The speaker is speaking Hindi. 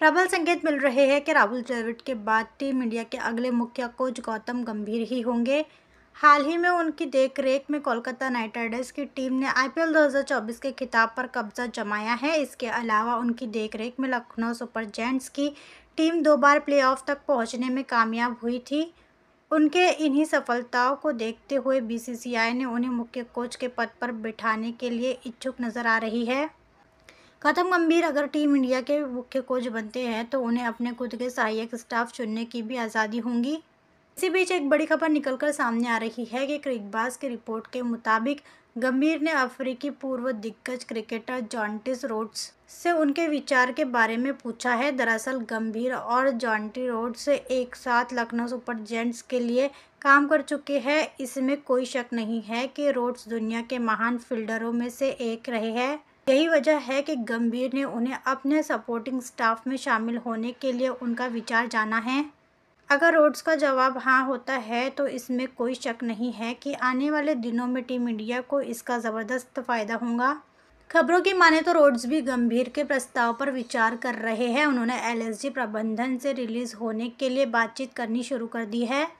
प्रबल संकेत मिल रहे हैं कि राहुल द्रविड़ के बाद टीम इंडिया के अगले मुख्य कोच गौतम गंभीर ही होंगे हाल ही में उनकी देखरेख में कोलकाता नाइट राइडर्स की टीम ने आईपीएल 2024 के खिताब पर कब्जा जमाया है इसके अलावा उनकी देखरेख में लखनऊ सुपर जेंट्स की टीम दो बार प्लेऑफ तक पहुंचने में कामयाब हुई थी उनके इन्हीं सफलताओं को देखते हुए बीसीसीआई ने उन्हें मुख्य कोच के पद पर बिठाने के लिए इच्छुक नज़र आ रही है गौतम गंभीर अगर टीम इंडिया के मुख्य कोच बनते हैं तो उन्हें अपने खुद के सहायक स्टाफ चुनने की भी आज़ादी होंगी इसी बीच एक बड़ी खबर निकलकर सामने आ रही है कि क्रिकबाज की रिपोर्ट के मुताबिक गंभीर ने अफ्रीकी पूर्व दिग्गज क्रिकेटर जॉन्टिस रोड्स से उनके विचार के बारे में पूछा है दरअसल गंभीर और जॉन्टी रोड्स एक साथ लखनऊ सुपर जेंट्स के लिए काम कर चुके हैं इसमें कोई शक नहीं है कि रोड्स दुनिया के महान फील्डरों में से एक रहे हैं यही वजह है कि गंभीर ने उन्हें अपने सपोर्टिंग स्टाफ में शामिल होने के लिए उनका विचार जाना है अगर रोड्स का जवाब हाँ होता है तो इसमें कोई शक नहीं है कि आने वाले दिनों में टीम इंडिया को इसका ज़बरदस्त फ़ायदा होगा खबरों की माने तो रोड्स भी गंभीर के प्रस्ताव पर विचार कर रहे हैं उन्होंने एलएसजी प्रबंधन से रिलीज़ होने के लिए बातचीत करनी शुरू कर दी है